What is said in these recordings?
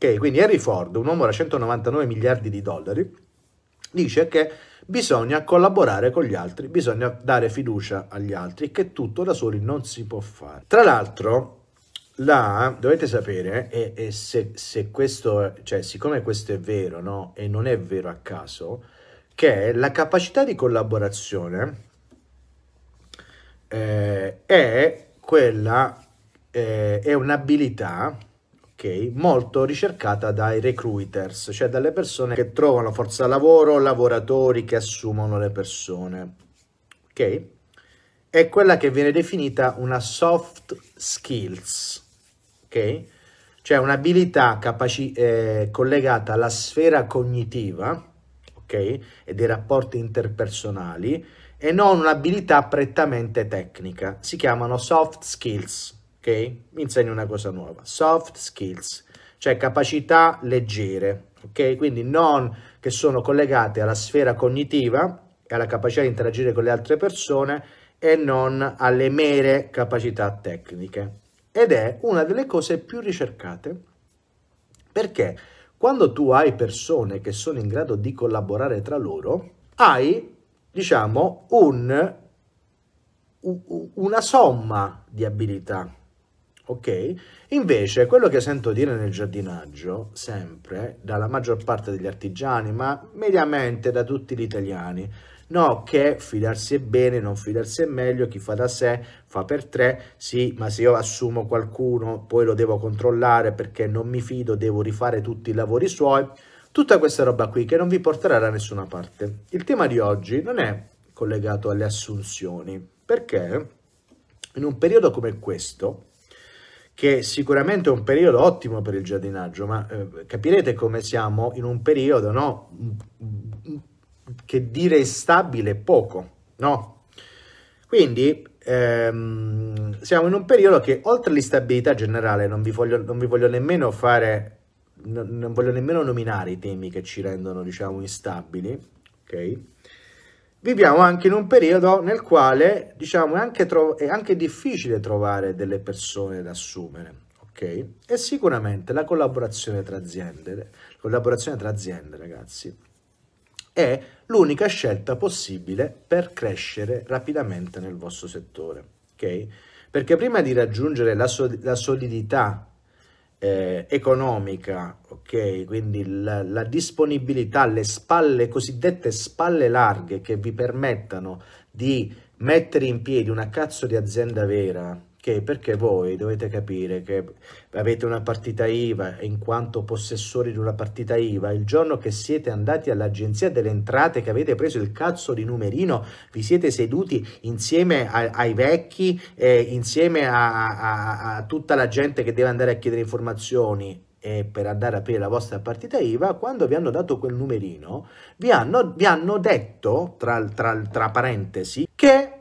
Okay, quindi Harry Ford, un uomo da 199 miliardi di dollari, dice che bisogna collaborare con gli altri, bisogna dare fiducia agli altri, che tutto da soli non si può fare. Tra l'altro, là, dovete sapere, e, e se, se, questo, cioè, siccome questo è vero, no, e non è vero a caso, che la capacità di collaborazione eh, è quella, eh, è un'abilità Okay. molto ricercata dai recruiters, cioè dalle persone che trovano forza lavoro, lavoratori che assumono le persone. Ok? È quella che viene definita una soft skills, ok? Cioè un'abilità eh, collegata alla sfera cognitiva, ok? E dei rapporti interpersonali, e non un'abilità prettamente tecnica. Si chiamano soft skills, ok? Mi insegni una cosa nuova. Soft skills, cioè capacità leggere, ok? Quindi non che sono collegate alla sfera cognitiva e alla capacità di interagire con le altre persone e non alle mere capacità tecniche. Ed è una delle cose più ricercate perché quando tu hai persone che sono in grado di collaborare tra loro, hai, diciamo, un, una somma di abilità ok? Invece quello che sento dire nel giardinaggio, sempre, dalla maggior parte degli artigiani, ma mediamente da tutti gli italiani, no, che fidarsi è bene, non fidarsi è meglio, chi fa da sé fa per tre, sì, ma se io assumo qualcuno poi lo devo controllare perché non mi fido, devo rifare tutti i lavori suoi, tutta questa roba qui che non vi porterà da nessuna parte. Il tema di oggi non è collegato alle assunzioni, perché in un periodo come questo, che sicuramente è un periodo ottimo per il giardinaggio, ma eh, capirete come siamo in un periodo no, che dire stabile è poco, no? Quindi ehm, siamo in un periodo che oltre all'instabilità generale, non vi voglio, non vi voglio nemmeno fare, non, non voglio nemmeno nominare i temi che ci rendono, diciamo, instabili, ok? viviamo anche in un periodo nel quale diciamo è anche, è anche difficile trovare delle persone da assumere. Okay? E sicuramente la collaborazione tra aziende, collaborazione tra aziende, ragazzi, è l'unica scelta possibile per crescere rapidamente nel vostro settore, ok? Perché prima di raggiungere la, solidità eh, economica ok? Quindi la, la, disponibilità, le spalle, le cosiddette spalle larghe che vi permettano di mettere in piedi una cazzo di azienda vera, che perché voi dovete capire che avete una partita IVA, in quanto possessori di una partita IVA, il giorno che siete andati all'agenzia delle entrate, che avete preso il cazzo di numerino, vi siete seduti insieme a, ai vecchi, eh, insieme a, a, a tutta la gente che deve andare a chiedere informazioni, eh, per andare a aprire la vostra partita IVA, quando vi hanno dato quel numerino, vi hanno, vi hanno detto, tra, tra, tra parentesi, che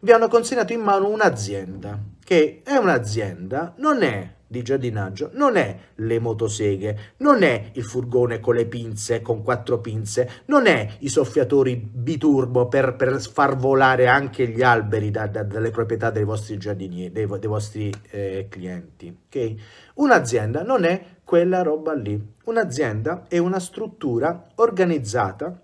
vi hanno consegnato in mano un'azienda che è un'azienda, non è di giardinaggio, non è le motoseghe, non è il furgone con le pinze, con quattro pinze, non è i soffiatori biturbo per, per far volare anche gli alberi da, da, dalle proprietà dei vostri giardinieri, dei, dei vostri eh, clienti. Okay? Un'azienda non è quella roba lì. Un'azienda è una struttura organizzata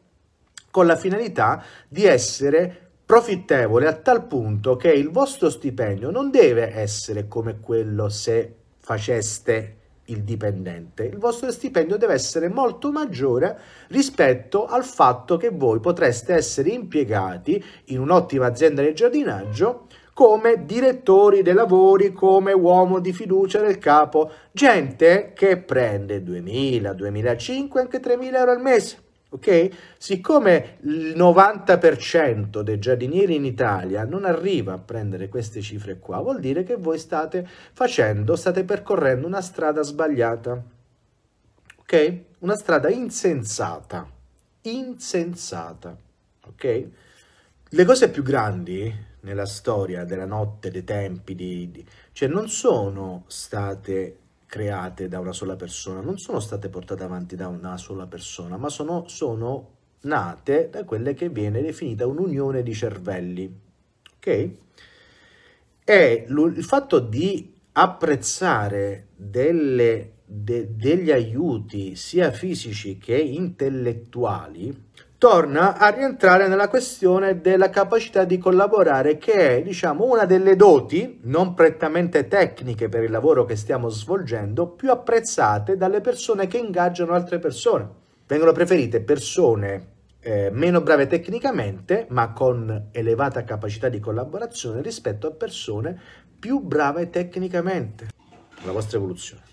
con la finalità di essere profittevole a tal punto che il vostro stipendio non deve essere come quello se faceste il dipendente. Il vostro stipendio deve essere molto maggiore rispetto al fatto che voi potreste essere impiegati in un'ottima azienda di giardinaggio come direttori dei lavori, come uomo di fiducia del capo, gente che prende 2.000, 2.500, anche 3.000 euro al mese. Ok? Siccome il 90% dei giardinieri in Italia non arriva a prendere queste cifre qua, vuol dire che voi state facendo, state percorrendo una strada sbagliata. Ok? Una strada insensata. Insensata. Ok? Le cose più grandi nella storia della notte, dei tempi, di, di, cioè non sono state create da una sola persona, non sono state portate avanti da una sola persona, ma sono, sono nate da quelle che viene definita un'unione di cervelli. Ok? E il fatto di apprezzare delle, de, degli aiuti sia fisici che intellettuali torna a rientrare nella questione della capacità di collaborare che è diciamo una delle doti non prettamente tecniche per il lavoro che stiamo svolgendo più apprezzate dalle persone che ingaggiano altre persone vengono preferite persone eh, meno brave tecnicamente ma con elevata capacità di collaborazione rispetto a persone più brave tecnicamente la vostra evoluzione